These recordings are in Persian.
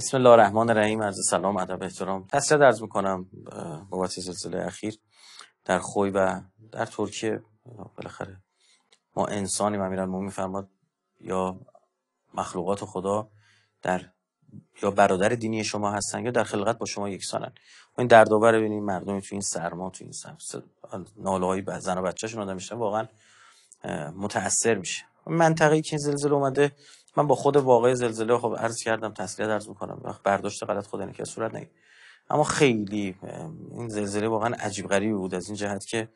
بسم الله الرحمن الرحیم عرض سلام ادب احترام تسلیت عرض میکنم بابت زلزله اخیر در خوی و در ترکیه بالاخره ما انسانی و مومی فرماد یا مخلوقات خدا در یا برادر دینی شما هستن یا در خلقت با شما یکسانن این آور ببینید مردم تو این سرما تو این سرما ناله زن و بچه‌شون آدم واقعا متاثر میشه منطقه که زلزله اومده من با خود واقع زلزله خب عرض کردم تسلیه عرض میکنم وقت برداشت غلط خود که صورت نگید اما خیلی این زلزله واقعا عجیب غریبی بود از این جهت که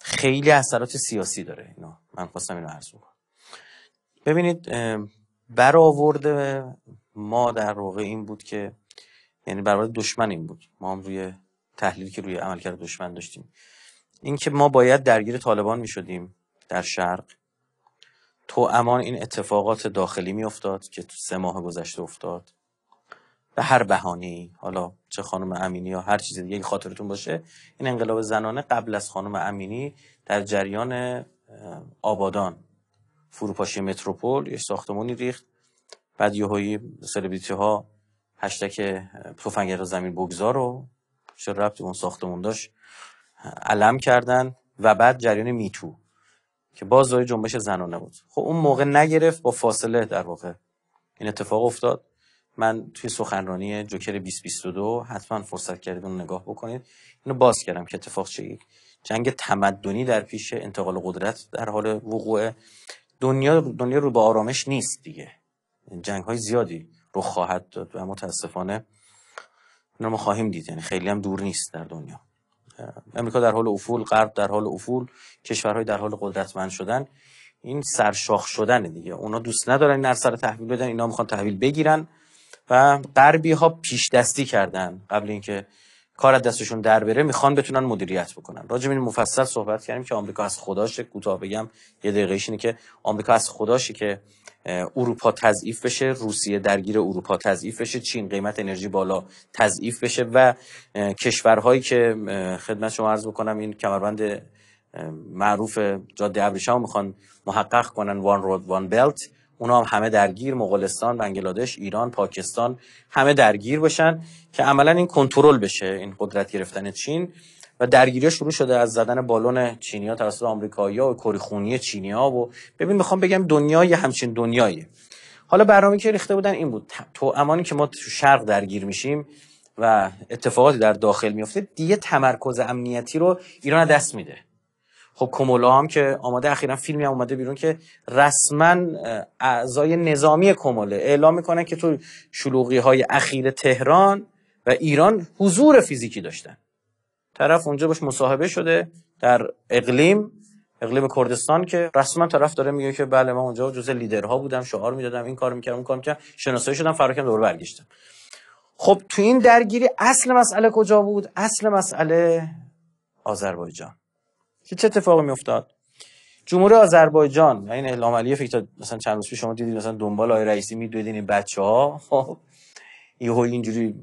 خیلی اثرات سیاسی داره اینا من خواستم اینو عرض کنم ببینید برآورد ما در واقع این بود که یعنی برآورده دشمن این بود ما هم روی تحلیل که روی عملکرد دشمن داشتیم اینکه ما باید درگیر طالبان می در شرق تو امان این اتفاقات داخلی میافتاد که تو سه ماه گذشته افتاد به هر بهانی حالا چه خانم امینی یا هر چیز دیگه خاطرتون باشه این انقلاب زنانه قبل از خانم امینی در جریان آبادان فروپاشی متروپول یه ساختمانی ریخت بعد یهویی سلبریتی ها هشتک توفنگر زمین بگذار رو چه ربط اون ساختمون داشت علم کردن و بعد جریان میتو که باز دای جنبش زنانه بود خب اون موقع نگرفت با فاصله در واقع این اتفاق افتاد من توی سخنرانی جوکر 2022 حتما فرصت کردید اون نگاه بکنید اینو باز کردم که اتفاق چه جنگ تمدنی در پیش انتقال قدرت در حال وقوع دنیا دنیا رو به آرامش نیست دیگه جنگ های زیادی رو خواهد داد و متاسفانه اینا ما خواهیم دید یعنی خیلی هم دور نیست در دنیا امریکا در حال افول غرب در حال افول کشورهایی در حال قدرتمند شدن این سرشاخ شدن دیگه اونا دوست ندارن این سر تحویل بدن اینا میخوان تحویل بگیرن و غربی ها پیش دستی کردن قبل اینکه کار از دستشون در بره میخوان بتونن مدیریت بکنن راجع این مفصل صحبت کردیم که آمریکا از خداشه کوتاه بگم یه دقیقه اینه که آمریکا از خداشه که اروپا تضعیف بشه روسیه درگیر اروپا تضعیف بشه چین قیمت انرژی بالا تضعیف بشه و کشورهایی که خدمت شما عرض بکنم این کمربند معروف جاده ابریشم میخوان محقق کنن وان رود وان بلت اونا هم همه درگیر مغولستان، بنگلادش، ایران، پاکستان همه درگیر بشن که عملا این کنترل بشه این قدرت گرفتن چین و درگیری شروع شده از زدن بالون چینیا توسط آمریکایی‌ها و کوریخونی خونی چینیا و ببین میخوام بگم دنیا یه همچین دنیاییه حالا برنامه که ریخته بودن این بود تو امانی که ما تو شرق درگیر میشیم و اتفاقاتی در داخل میفته دیگه تمرکز امنیتی رو ایران دست میده خب کومولا هم که آماده اخیرا فیلمی هم اومده بیرون که رسما اعضای نظامی کوموله اعلام میکنن که تو شلوغی های اخیر تهران و ایران حضور فیزیکی داشتن طرف اونجا باش مصاحبه شده در اقلیم اقلیم کردستان که رسما طرف داره میگه که بله من اونجا جزء لیدرها بودم شعار میدادم این کار میکردم اون کار میکردم شناسایی شدم فراکم دور برگشتم خب تو این درگیری اصل مسئله کجا بود اصل مسئله آذربایجان که چه اتفاقی میافتاد جمهور آذربایجان این یعنی اعلام علیه فکر مثلا چند روز شما دیدید مثلا دنبال آقای رئیسی میدویدین این بچه‌ها خب یهو اینجوری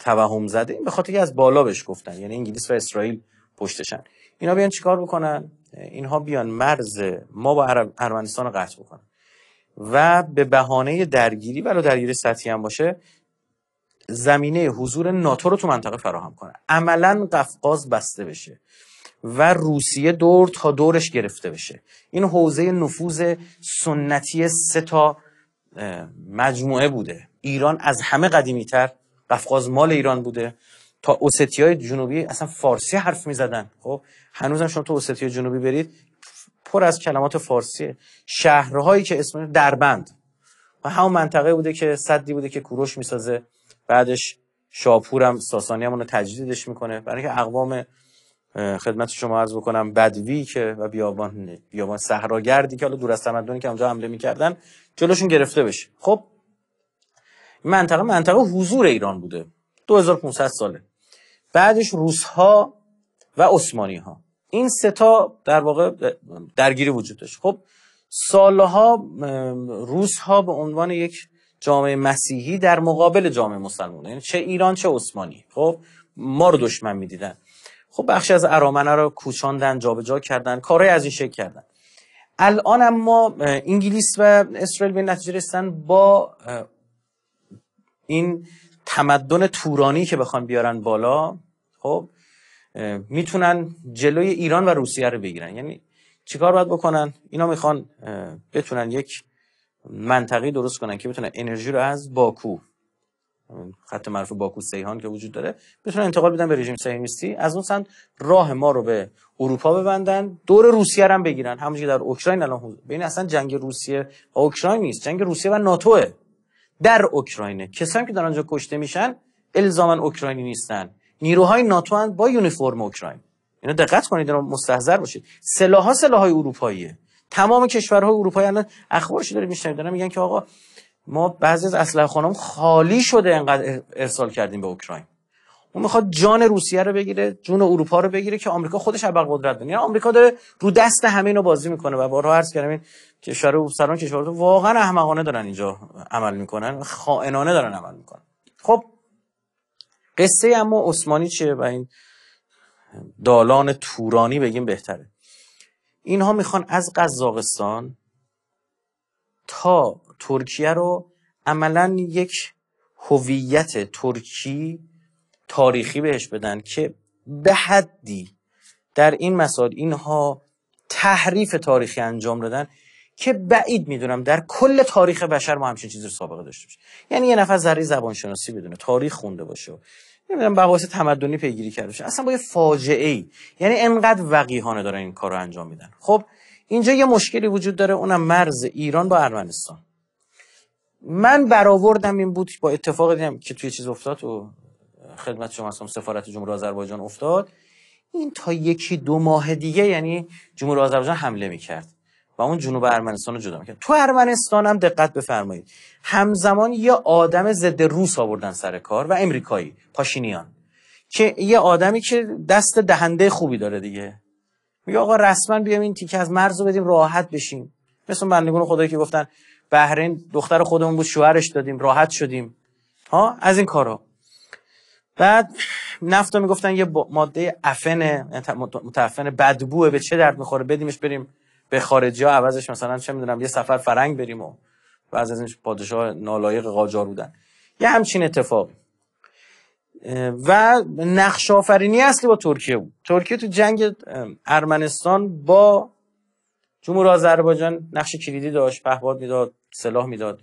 توهم زده این به خاطر از بالا بهش گفتن یعنی انگلیس و اسرائیل پشتشن اینا بیان چیکار بکنن اینها بیان مرز ما با عرب، ارمنستان رو قطع بکنن و به بهانه درگیری ولو درگیری سطحی هم باشه زمینه حضور ناتو رو تو منطقه فراهم کنن عملا قفقاز بسته بشه و روسیه دور تا دورش گرفته بشه این حوزه نفوذ سنتی سه تا مجموعه بوده ایران از همه قدیمیتر قفقاز مال ایران بوده تا های جنوبی اصلا فارسی حرف میزدن خب هنوزم شما تو اوستیا جنوبی برید پر از کلمات فارسیه شهرهایی که اسم دربند و همون منطقه بوده که صدی بوده که کوروش میسازه بعدش شاپورم ساسانی هم تجدیدش میکنه برای اینکه اقوام خدمت شما عرض بکنم بدوی که و بیابان بیابان صحراگردی که حالا دور از تمدنی که اونجا حمله میکردن جلوشون گرفته بشه خب منطقه منطقه حضور ایران بوده 2500 ساله بعدش روس ها و عثمانی ها این سه تا در واقع درگیری وجود داشت خب سالها روس ها به عنوان یک جامعه مسیحی در مقابل جامعه مسلمان یعنی چه ایران چه عثمانی خب ما رو دشمن میدیدن خب بخشی از ارامنه رو کوچاندن جابجا کردن کارهای از این شکل کردن الان اما انگلیس و اسرائیل به نتیجه رسیدن با این تمدن تورانی که بخوان بیارن بالا خب میتونن جلوی ایران و روسیه رو بگیرن یعنی چیکار باید بکنن اینا میخوان بتونن یک منطقی درست کنن که بتونن انرژی رو از باکو خط معروف باکو سیهان که وجود داره بتونن انتقال بدن به رژیم سیهانیستی از اون سمت راه ما رو به اروپا ببندن دور روسیه هم بگیرن همونجوری در اوکراین الان حضور این اصلا جنگ روسیه و اوکراین نیست جنگ روسیه و ناتوه در اوکراینه کسانی که در آنجا کشته میشن الزاما اوکراینی نیستن نیروهای ناتو هن با یونیفرم اوکراین اینا دقت کنید و مستحضر باشید سلاح های اروپاییه تمام کشورهای اروپایی الان اخبارش داره میشنوید دارن میگن که آقا ما بعضی از اسلحه خانم خالی شده انقدر ارسال کردیم به اوکراین اون میخواد جان روسیه رو بگیره جون اروپا رو بگیره که آمریکا خودش ابر قدرت بنه یعنی آمریکا داره رو دست همین رو بازی میکنه و بارها عرض کردم این کشور سران کشور واقعا احمقانه دارن اینجا عمل میکنن خائنانه دارن عمل میکنن خب قصه اما عثمانی چیه و این دالان تورانی بگیم بهتره اینها میخوان از قزاقستان تا ترکیه رو عملا یک هویت ترکی تاریخی بهش بدن که به حدی در این مسائل اینها تحریف تاریخی انجام دادن که بعید میدونم در کل تاریخ بشر ما همچین چیزی رو سابقه داشته باشه یعنی یه نفر ذره زبان شناسی بدونه تاریخ خونده باشه نمیدونم واسه تمدنی پیگیری کرده باشه اصلا با یه فاجعه ای یعنی انقدر وقیحانه دارن این کارو انجام میدن خب اینجا یه مشکلی وجود داره اونم مرز ایران با ارمنستان من برآوردم این بود با اتفاق دیدم که توی چیز افتاد و خدمت شما هستم سفارت جمهور آذربایجان افتاد این تا یکی دو ماه دیگه یعنی جمهور آذربایجان حمله میکرد و اون جنوب ارمنستان رو جدا میکرد تو ارمنستان هم دقت بفرمایید همزمان یه آدم ضد روس آوردن سر کار و امریکایی پاشینیان که یه آدمی که دست دهنده خوبی داره دیگه میگه آقا رسما بیام این تیکه از مرز رو بدیم راحت بشیم مثل بندگون خدایی که گفتن بحرین دختر خودمون بود شوهرش دادیم راحت شدیم ها از این کارا بعد نفت میگفتن یه ماده افنه یعنی متعفن بدبوه به چه درد میخوره بدیمش بریم به خارجی ها عوضش مثلا چه میدونم یه سفر فرنگ بریم و بعض از این پادشاه نالایق قاجار بودن یه همچین اتفاق و نقش آفرینی اصلی با ترکیه بود ترکیه تو جنگ ارمنستان با جمهور آذربایجان نقش کلیدی داشت پهباد میداد سلاح میداد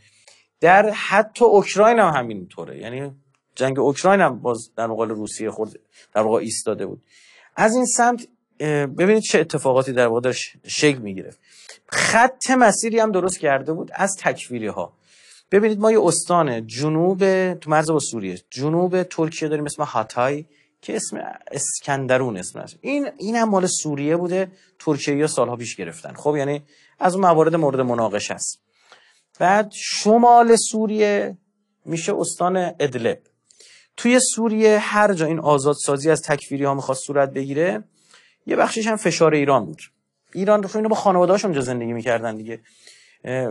در حتی اوکراین هم همینطوره یعنی جنگ اوکراین هم باز در مقابل روسیه خود در واقع ایستاده بود از این سمت ببینید چه اتفاقاتی در واقع شکل میگرفت خط مسیری هم درست کرده بود از تکفیری ها ببینید ما یه استان جنوب تو مرز با سوریه جنوب ترکیه داریم اسم هاتای که اسم اسکندرون اسم این این هم مال سوریه بوده ترکیه یا سالها پیش گرفتن خب یعنی از اون موارد مورد مناقشه است بعد شمال سوریه میشه استان ادلب توی سوریه هر جا این آزادسازی از تکفیری ها میخواست صورت بگیره یه بخشیش هم فشار ایران بود ایران خب اینو با هاشون جا زندگی میکردن دیگه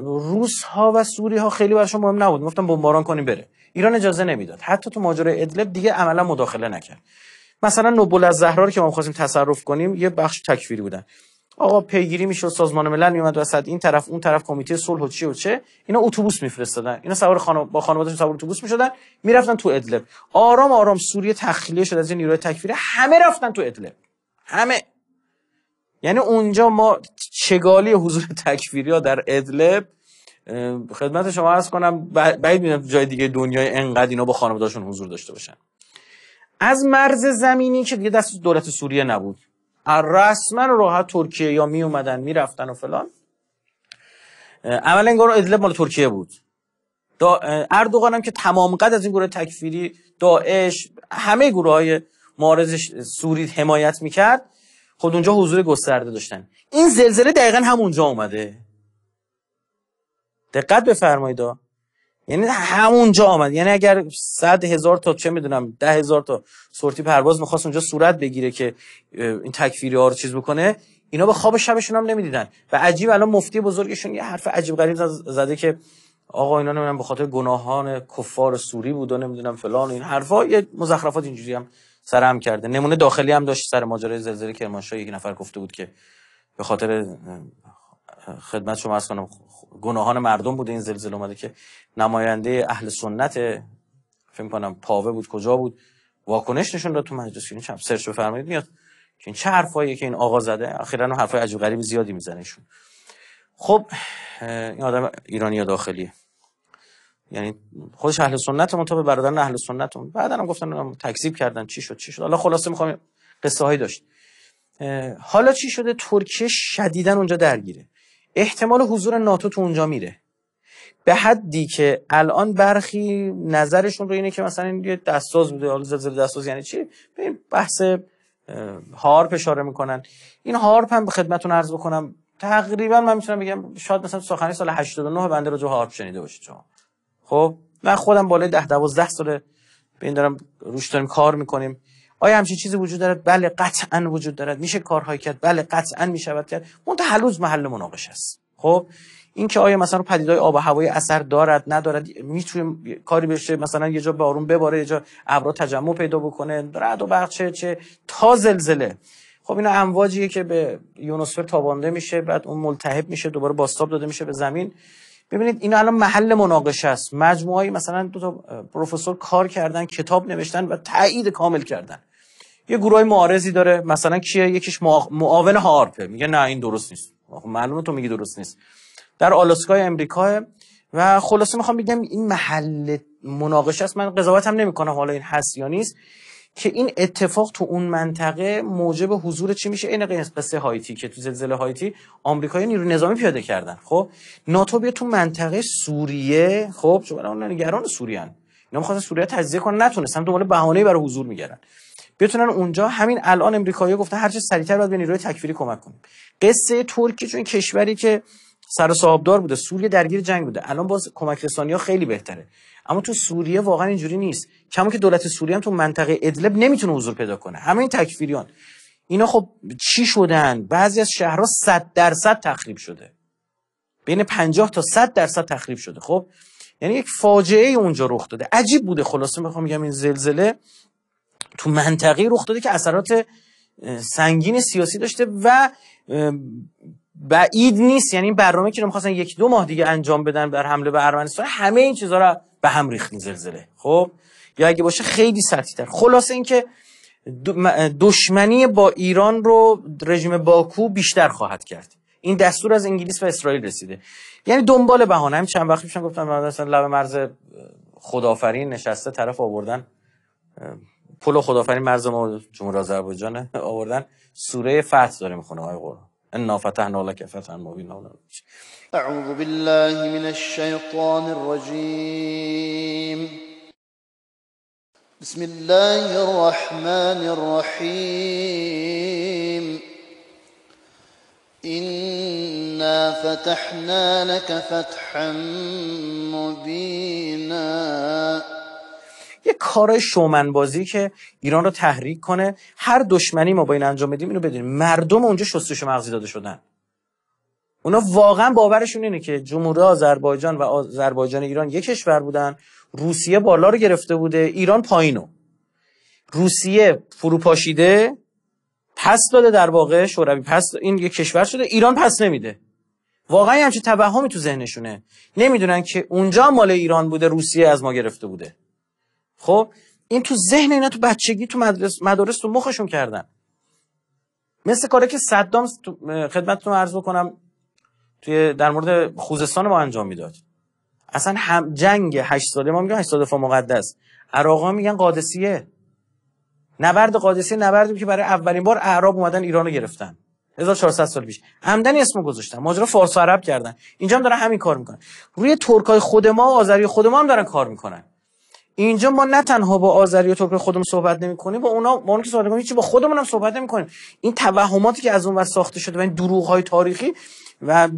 روس ها و سوری ها خیلی براشون مهم نبود میگفتن بمباران کنیم بره ایران اجازه نمیداد حتی تو ماجرای ادلب دیگه عملا مداخله نکرد مثلا نوبل از زهرار که ما خواستیم تصرف کنیم یه بخش تکفیری بودن آقا پیگیری میشد سازمان ملل میومد وسط این طرف اون طرف کمیته صلح و چی و چه اینا اتوبوس میفرستادن اینا سوار خانو... با خانوادهشون سوار اتوبوس میشدن میرفتن تو ادلب آرام آرام سوریه تخلیه شد از این نیروی تکفیری همه رفتن تو ادلب همه یعنی اونجا ما چگالی حضور تکفیری ها در ادلب خدمت شما عرض کنم بعید میدونم جای دیگه دنیای انقدر اینا با خانوادهشون حضور داشته باشن از مرز زمینی که دیگه دست دولت سوریه نبود رسما راحت ترکیه یا می اومدن میرفتن و فلان عمل انگار ادلب مال ترکیه بود اردوغان هم که تمام قد از این گروه تکفیری داعش همه گروه های معارض سوری حمایت میکرد خود اونجا حضور گسترده داشتن این زلزله دقیقا همونجا اومده دقت بفرمایید یعنی همونجا آمد یعنی اگر صد هزار تا چه میدونم ده هزار تا سورتی پرواز میخواست اونجا صورت بگیره که این تکفیری ها رو چیز بکنه اینا به خواب شبشون هم نمیدیدن و عجیب الان مفتی بزرگشون یه حرف عجیب غریب زده که آقا اینا نمیدونم به خاطر گناهان کفار سوری بود و نمیدونم فلان و این حرفا یه مزخرفات اینجوری هم سرم کرده نمونه داخلی هم داشت سر ماجرای زلزله کرمانشاه یک نفر گفته بود که به خاطر خدمت شما کنم گناهان مردم بوده این زلزله اومده که نماینده اهل سنت فکر کنم پاوه بود کجا بود واکنش نشون داد تو مجلس این چم سرچ بفرمایید میاد که این چه که این آقا زده اخیرا حرفای عجیب غریب زیادی میزنه ایشون خب این آدم ایرانی داخلیه یعنی خودش اهل سنت مون به برادران اهل سنت مون بعدا هم گفتن تکذیب کردن چی شد چی شد حالا خلاصه میخوام قصه هایی داشت حالا چی شده ترکیه شدیدا اونجا درگیره احتمال حضور ناتو تو اونجا میره به حدی که الان برخی نظرشون رو اینه که مثلا این دستاز بوده حالا زلزله دستاز یعنی چی ببین بحث هارپ اشاره میکنن این هارپ هم به خدمتتون عرض بکنم تقریبا من میتونم بگم شاید مثلا سخنی سال 89 بنده رو جو هارپ شنیده باشید شما خب من خودم بالای 10 12 ساله به این دارم روش داریم کار میکنیم آیا همچین چیزی وجود دارد بله قطعا وجود دارد میشه کارهایی کرد بله قطعا میشود کرد منتها هنوز محل مناقشه است خب اینکه آیا مثلا پدیدهای آب و هوای اثر دارد ندارد میتونه کاری بشه مثلا یه جا بارون بباره یه جا ابرا تجمع پیدا بکنه رعد و برق چه چه تا زلزله خب اینا امواجیه که به یونوسفر تابانده میشه بعد اون ملتهب میشه دوباره باستاب داده میشه به زمین ببینید اینا الان محل مناقشه است مجموعه مثلا دو تا پروفسور کار کردن کتاب نوشتن و تایید کامل کردن یه گروه معارضی داره مثلا کیه یکیش معاون هارپه میگه نه این درست نیست معلومه تو میگی درست نیست در آلاسکای امریکا و خلاصه میخوام بگم این محل مناقشه است من قضاوت هم نمی کنم حالا این هست یا نیست که این اتفاق تو اون منطقه موجب حضور چی میشه این قصه هایتی که تو زلزله هایتی آمریکایی نیرو نظامی پیاده کردن خب ناتو بیا تو منطقه سوریه خب چون اون نگران سوریان اینا میخواستن سوریه تجزیه کنن نتونستن دنبال بهانه‌ای برای حضور میگردن بتونن اونجا همین الان امریکایی‌ها گفته هر چه سریعتر باید به نیروی تکفیری کمک کنیم قصه ترکیه چون کشوری که سر صاحبدار بوده سوریه درگیر جنگ بوده الان باز کمک رسانی ها خیلی بهتره اما تو سوریه واقعا اینجوری نیست کما که دولت سوریه هم تو منطقه ادلب نمیتونه حضور پیدا کنه همین این تکفیریان اینا خب چی شدن بعضی از شهرها 100 درصد تخریب شده بین 50 تا 100 درصد تخریب شده خب یعنی یک فاجعه اونجا رخ داده عجیب بوده خلاصه میخوام بگم این زلزله تو منطقه رخ داده که اثرات سنگین سیاسی داشته و بعید نیست یعنی این برنامه که میخواستن یک دو ماه دیگه انجام بدن بر حمله به ارمنستان همه این چیزها رو به هم ریخت زلزله خب یا اگه باشه خیلی سطحی تر خلاصه اینکه دشمنی با ایران رو رژیم باکو بیشتر خواهد کرد این دستور از انگلیس و اسرائیل رسیده یعنی دنبال بهانه هم چند وقت پیشم گفتم مثلا مرز خدافرین نشسته طرف آوردن پل خدافرین مرز ما جمهور آذربایجان آوردن سوره فتح داره میخونه آیه قرآن ان فتحنا لک فتحا مبینا اعوذ بالله من الشیطان الرجیم بسم الله الرحمن الرحیم إنا فتحنا لك فتحا مبینا کار شومنبازی که ایران رو تحریک کنه هر دشمنی ما با این انجام بدیم اینو بدونیم مردم اونجا شستش مغزی داده شدن اونا واقعا باورشون اینه که جمهوری آذربایجان و آذربایجان ایران یک کشور بودن روسیه بالا رو گرفته بوده ایران پایینو روسیه فروپاشیده پس داده در واقع شوروی پس این یک کشور شده ایران پس نمیده واقعا همچین توهمی تو ذهنشونه نمیدونن که اونجا مال ایران بوده روسیه از ما گرفته بوده خب این تو ذهن اینا تو بچگی تو مدرسه مدارس تو مخشون کردن مثل کاری که صدام خدمتتون عرض بکنم توی در مورد خوزستان ما انجام میداد اصلا هم جنگ هشت ساله ما میگن هشت ساله مقدس عراقا میگن قادسیه نبرد قادسیه نبردی که برای اولین بار اعراب اومدن ایرانو گرفتن 1400 سال پیش همدنی اسمو گذاشتن ماجرا فارس عرب کردن اینجا هم دارن همین کار میکنن روی ترکای خود ما و آذری خود ما هم دارن کار میکنن اینجا ما نه تنها با آذری و ترک خودمون صحبت کنیم با اونا با اون که صحبت هیچ با خودمون هم صحبت کنیم این توهماتی که از اون ور ساخته شده و این دروغ های تاریخی و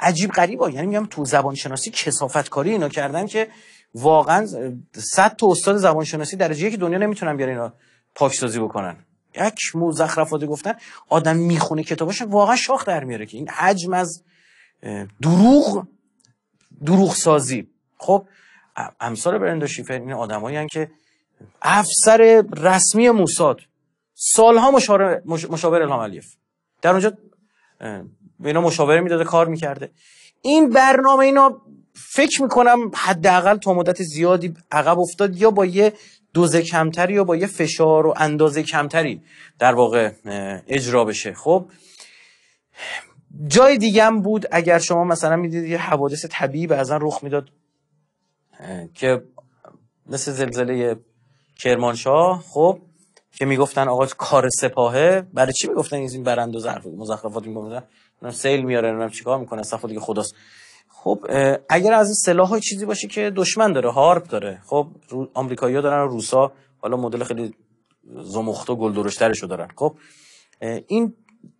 عجیب غریبا یعنی میگم تو زبان شناسی کسافت کاری اینا کردن که واقعا صد تا استاد زبان شناسی درجه که دنیا نمیتونن بیان اینا پاکسازی بکنن یک مزخرفات گفتن آدم میخونه کتاباش واقعا شاخ در میاره که این حجم از دروغ دروغ سازی خب امثال برند شیفر این آدمایی که افسر رسمی موساد سالها مشاور, الهام علیف در اونجا اینا مشاوره میداده کار میکرده این برنامه اینا فکر میکنم حداقل تا مدت زیادی عقب افتاد یا با یه دوز کمتری یا با یه فشار و اندازه کمتری در واقع اجرا بشه خب جای دیگه هم بود اگر شما مثلا میدید یه حوادث طبیعی بعضا رخ میداد که مثل زلزله کرمانشاه خب که میگفتن آقا کار سپاهه برای چی میگفتن این برند و ظرف مزخرفات میگفتن سیل میاره نمیدونم چیکار میکنه صفا دیگه خداست خب اگر از این سلاح های چیزی باشه که دشمن داره هارپ داره خب آمریکایی‌ها دارن روسا حالا مدل خیلی زمخت و گلدرشترشو دارن خب این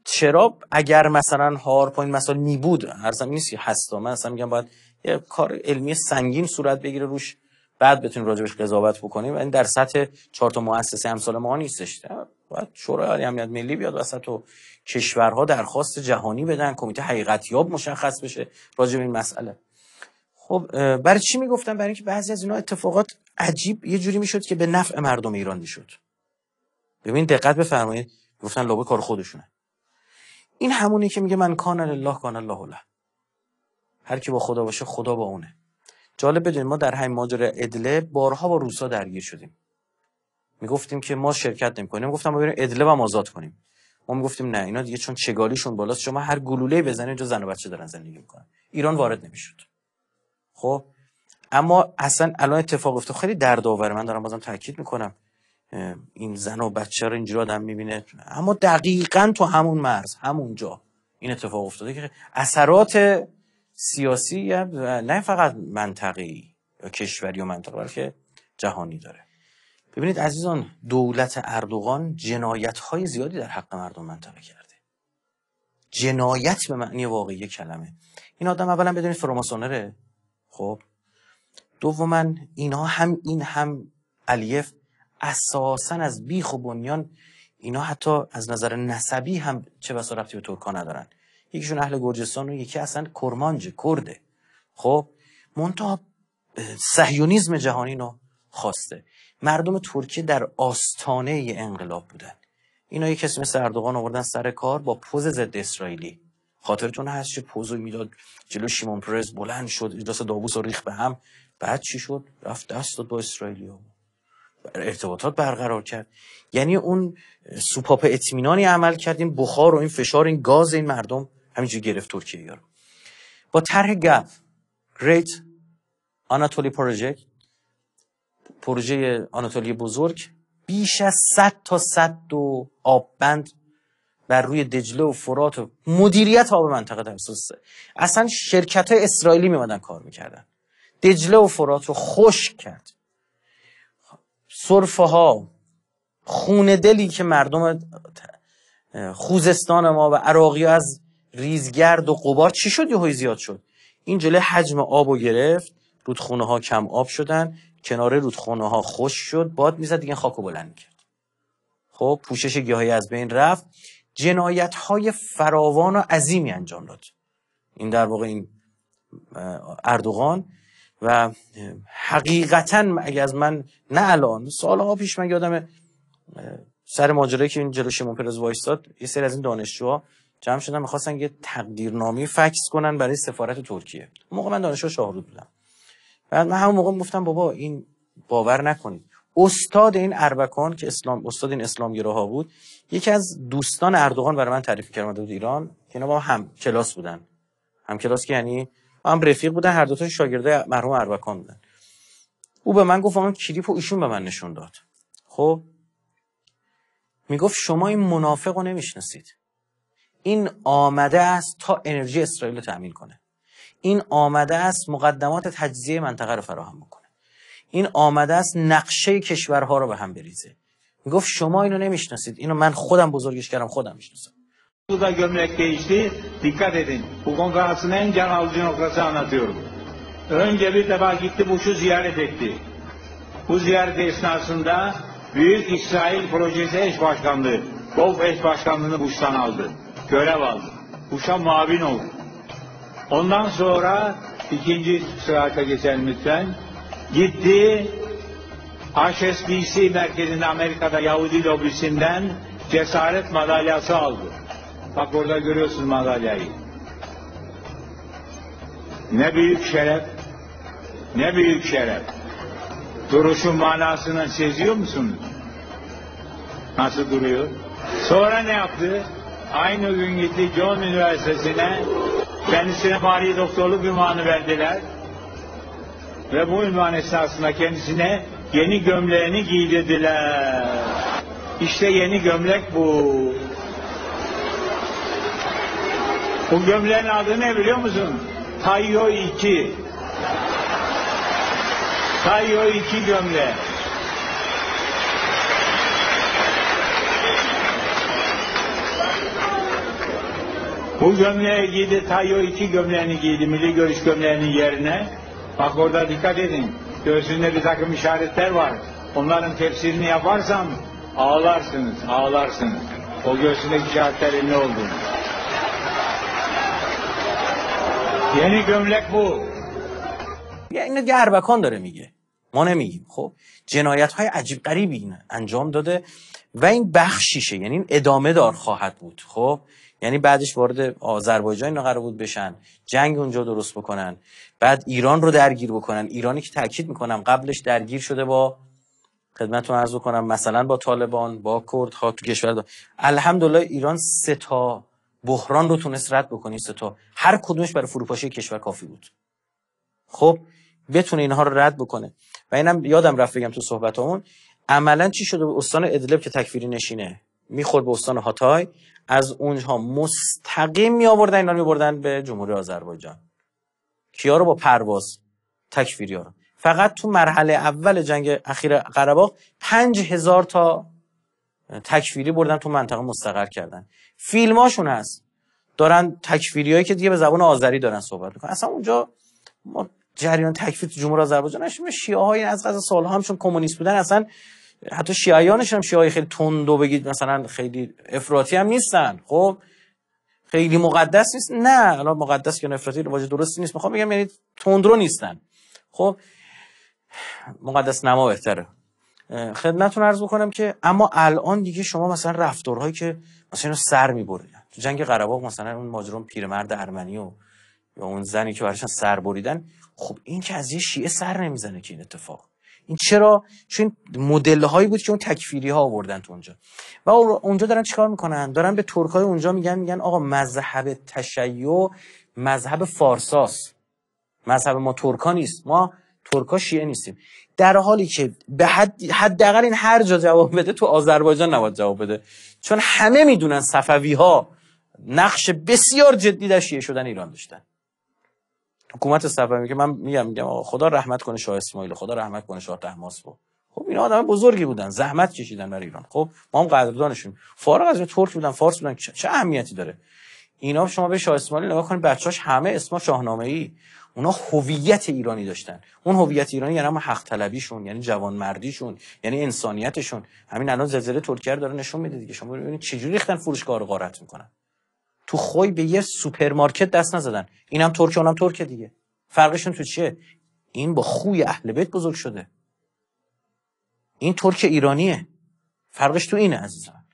چرا اگر مثلا هارپ این مثلا می بود ارزم نیست که هستا من اصلا میگم باید یه کار علمی سنگین صورت بگیره روش بعد بتونیم راجبش قضاوت بکنیم این یعنی در سطح چهار تا مؤسسه امسال ما نیستش باید شورای عالی امنیت ملی بیاد وسط و کشورها درخواست جهانی بدن کمیته حقیقتیاب مشخص بشه راجع این مسئله خب برای چی میگفتم برای اینکه بعضی از اینا اتفاقات عجیب یه جوری میشد که به نفع مردم ایران میشد ببین دقت بفرمایید گفتن لابه کار خودشونه این همونی که میگه من کان الله کان الله له هر کی با خدا باشه خدا با اونه جالب بدونید ما در همین ماجرا ادله بارها با روسا درگیر شدیم میگفتیم که ما شرکت نمیکنیم گفتم ما بریم ادله هم آزاد کنیم ما میگفتیم نه اینا دیگه چون چگالیشون بالاست شما هر گلوله بزنید اینجا زن و بچه دارن زندگی میکنن ایران وارد نمیشد خب اما اصلا الان اتفاق افتاد خیلی درد آور من دارم بازم تاکید میکنم این زن و بچه رو اینجوری آدم میبینه اما دقیقاً تو همون مرز همونجا این اتفاق افتاده که اثرات سیاسی نه فقط منطقی یا کشوری و منطقه بلکه جهانی داره ببینید عزیزان دولت اردوغان جنایت های زیادی در حق مردم منطقه کرده جنایت به معنی واقعی کلمه این آدم اولا بدونید فراماسونره خب دوما اینها هم این هم الیف اساسا از بیخ و بنیان اینا حتی از نظر نسبی هم چه بسا ربطی به ترکا ندارن یکیشون اهل گرجستان و یکی اصلا کرمانج کرده خب منتها سهیونیزم جهانی رو خواسته مردم ترکیه در آستانه انقلاب بودن اینا یک کسی مثل اردوغان آوردن سر کار با پوز ضد اسرائیلی خاطرتون هست چه پوزو میداد جلو شیمون پرز بلند شد اجلاس داووس و ریخ به هم بعد چی شد رفت دست داد با اسرائیلیا ارتباطات برقرار کرد یعنی اون سوپاپ اطمینانی عمل کردیم بخار و این فشار این گاز این مردم همینجوری گرفت ترکیه یارو با طرح گپ گریت آناتولی پروژه پروژه آناتولی بزرگ بیش از 100 تا 100 و آببند بر روی دجله و فرات و مدیریت آب منطقه تمسوسه اصلا شرکت های اسرائیلی میمدن کار میکردن دجله و فرات رو خشک کرد صرفه ها خون دلی که مردم خوزستان ما و عراقی از ریزگرد و قبار چی شد یه زیاد شد این جله حجم آب و گرفت رودخونه ها کم آب شدن کنار رودخونه ها خوش شد باد میزد دیگه خاکو بلند کرد خب پوشش گیاهی از بین رفت جنایت های فراوان و عظیمی انجام داد این در واقع این اردوغان و حقیقتا اگه از من نه الان سالها پیش من یادم سر ماجرایی که این جلوش شیمون پرز وایستاد یه سری از این دانشجوها جمع شدن میخواستن یه تقدیرنامی فکس کنن برای سفارت ترکیه اون موقع من دانشجو شاهرود بودم بعد من همون موقع گفتم بابا این باور نکنید استاد این اربکان که اسلام استاد این اسلام ها بود یکی از دوستان اردوغان برای من تعریف کرده بود ایران که اینا با هم کلاس بودن هم کلاس که یعنی هم رفیق بودن هر دو تا شاگرده مرحوم اربکان بودن او به من گفت اون کلیپو ایشون به من نشون داد خب میگفت شما این منافق رو نمیشناسید این آمده است تا انرژی اسرائیل رو تأمین کنه این آمده است مقدمات تجزیه منطقه رو فراهم بکنه این آمده است نقشه کشورها رو به هم بریزه میگفت شما اینو نمیشناسید اینو من خودم بزرگش کردم خودم میشناسم Burada gömlek değişti. Dikkat edin. Bu konferansın en can alıcı noktası anlatıyorum. Önce bir defa gitti Bush'u ziyaret etti. Bu ziyaret esnasında Büyük İsrail Projesi Eş Başkanlığı, GOV Eş Başkanlığı'nı Bush'tan aldı. görev aldı. Uşa mavin oldu. Ondan sonra ikinci sıraya geçen lütfen. Gitti HSBC merkezinde Amerika'da Yahudi lobisinden cesaret madalyası aldı. Bak orada görüyorsun madalyayı. Ne büyük şeref, ne büyük şeref. Duruşun manasını seziyor musunuz? Nasıl duruyor? Sonra ne yaptı? Aynı gün gitti John Üniversitesi'ne kendisine mali doktorluk ünvanı verdiler. Ve bu ünvan esnasında kendisine yeni gömleğini giydirdiler. İşte yeni gömlek bu. Bu gömleğin adı ne biliyor musun? Tayyo 2. Tayyo 2 gömleği. Bu gömleği giydi, Tayo iki gömleğini giydi, milli görüş gömleğinin yerine. Bak orada dikkat edin, göğsünde bir takım işaretler var. Onların tefsirini yaparsam ağlarsınız, ağlarsınız. O göğsündeki işaretlerin ne olduğunu. یعنی گملک بود یعنی دیگه اربکان داره میگه ما نمیگیم خب جنایت های عجیب غریبی انجام داده و این بخشیشه یعنی این ادامه دار خواهد بود خب یعنی بعدش وارد آذربایجان اینا قرار بود بشن جنگ اونجا درست بکنن بعد ایران رو درگیر بکنن ایرانی که تاکید میکنم قبلش درگیر شده با خدمت عرض کنم مثلا با طالبان با کردها تو کشور الحمدلله ایران سه تا بحران رو تونست رد بکنی سه تا هر کدومش برای فروپاشی کشور کافی بود خب بتونه اینها رو رد بکنه و اینم یادم رفت بگم تو صحبتامون عملا چی شده استان ادلب که تکفیری نشینه میخورد به استان هاتای از اونجا مستقیم می آوردن اینا می بردن به جمهوری آذربایجان کیا رو با پرواز تکفیری فقط تو مرحله اول جنگ اخیر قره پنج هزار تا تکفیری بردن تو منطقه مستقر کردن فیلماشون هست دارن تکفیریایی که دیگه به زبان آذری دارن صحبت میکنن اصلا اونجا ما جریان تکفیر تو جمهوری آذربایجان شیعه های از قضا سالها همشون کمونیست بودن اصلا حتی شیعیانش هم شیعه خیلی تندو بگید مثلا خیلی افراطی هم نیستن خب خیلی مقدس نیست نه الان مقدس که افراطی واژه درستی نیست میخوام بگم یعنی تندرو نیستن خب مقدس نما بهتره خدمتتون عرض بکنم که اما الان دیگه شما مثلا رفتارهایی که مثلا اینو سر میبره تو جنگ قره مثلا اون ماجرون پیرمرد ارمنی و یا اون زنی که براشون سر بریدن خب این که از یه شیعه سر نمیزنه که این اتفاق این چرا چون مدل هایی بود که اون تکفیری ها آوردن تو اونجا و اونجا دارن چیکار میکنن دارن به ترک های اونجا میگن میگن آقا مذهب تشیع مذهب فارساس مذهب ما ترکا نیست ما ترکا شیعه نیستیم در حالی که به حد حداقل این هر جا جواب بده تو آذربایجان نباید جواب بده چون همه میدونن صفوی ها نقش بسیار جدی در شیعه شدن ایران داشتن حکومت صفوی که من میگم میگم خدا رحمت کنه شاه اسماعیل خدا رحمت کنه شاه طهماسب خب اینا آدم بزرگی بودن زحمت کشیدن برای ایران خب ما هم قدردانشون فارغ از ترک بودن فارس بودن چه اهمیتی داره اینا شما به شاه اسماعیل نگاه کنید بچاش همه اسم شاهنامه ای اونا هویت ایرانی داشتن اون هویت ایرانی یعنی هم حق طلبیشون یعنی جوانمردیشون یعنی انسانیتشون همین الان زلزله ترکیه داره نشون میده دیگه شما ببینید چجوری ریختن فروشگاه رو غارت میکنن تو خوی به یه سوپرمارکت دست نزدن اینم ترکه اونم ترکه دیگه فرقشون تو چیه این با خوی اهل بیت بزرگ شده این ترک ایرانیه فرقش تو اینه عزیزان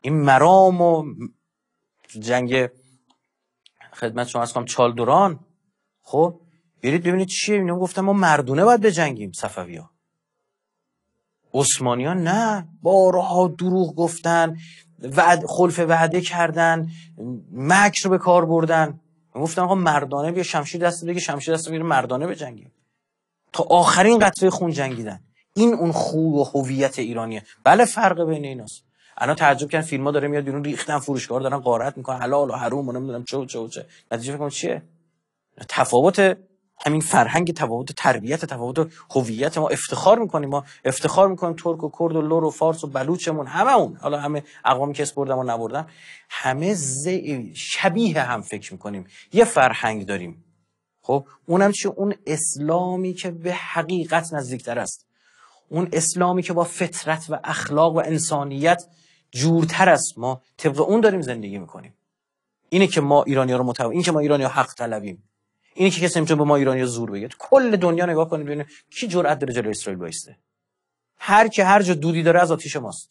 این مرام و جنگ خدمت شما از کنم چالدوران خب برید ببینید چیه اینا گفتم ما مردونه باید بجنگیم صفوی ها عثمانی ها نه بارها دروغ گفتن وعد خلف وعده کردن مکر رو به کار بردن گفتن آقا مردانه بیا شمشیر دست بگی شمشیر دست بگیر مردانه بجنگیم تا آخرین قطره خون جنگیدن این اون خو و هویت ایرانیه بله فرق بین ایناست الان تعجب کردن فیلم‌ها داره میاد بیرون ریختن فروشگاه دارن قارت میکنن حلال و حروم و نمیدونم چه و چه و چه نتیجه فکر چیه تفاوت همین فرهنگ تفاوت تربیت تفاوت هویت ما افتخار میکنیم ما افتخار میکنیم ترک و کرد و لور و فارس و بلوچمون همه اون حالا همه اقوام کس بردم و نبردم همه شبیه هم فکر میکنیم یه فرهنگ داریم خب اونم چه اون اسلامی که به حقیقت نزدیکتر است اون اسلامی که با فطرت و اخلاق و انسانیت جورتر است ما طبق اون داریم زندگی میکنیم اینه که ما ایرانی ها رو متو... این که ما ایرانی ها حق طلبیم اینی که کسی میتونه به ما ایرانی زور بگه کل دنیا نگاه کنید ببینید کی جرأت داره جلوی اسرائیل بایسته هر که هر جا دودی داره از آتیش ماست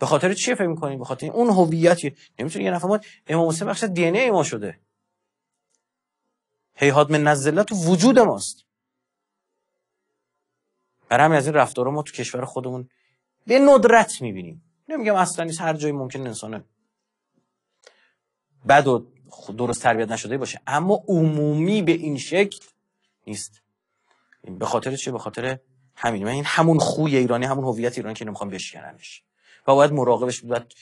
به خاطر چیه فکر می‌کنید به خاطر اون هویتی نمیتونه یه نفر ما امام حسین بخش دی ای ما شده هیهات من نزله تو وجود ماست برای از این رفتار ما تو کشور خودمون به ندرت میبینیم نمیگم اصلا نیست هر جایی ممکن انسانه بد خب درست تربیت نشده باشه اما عمومی به این شکل نیست به خاطر چه به خاطر همین من این همون خوی ایرانی همون هویت ایرانی که نمیخوام بشکننش و باید مراقبش بود باید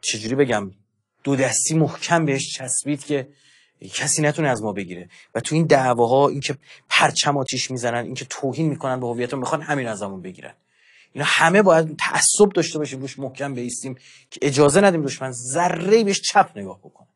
چجوری بگم دو دستی محکم بهش چسبید که کسی نتونه از ما بگیره و تو این دعواها این که پرچم آتیش میزنن این که توهین میکنن به رو میخوان همین ازمون بگیرن اینا همه باید تعصب داشته باشیم روش محکم بیستیم که اجازه ندیم دشمن ذره بهش چپ نگاه بکن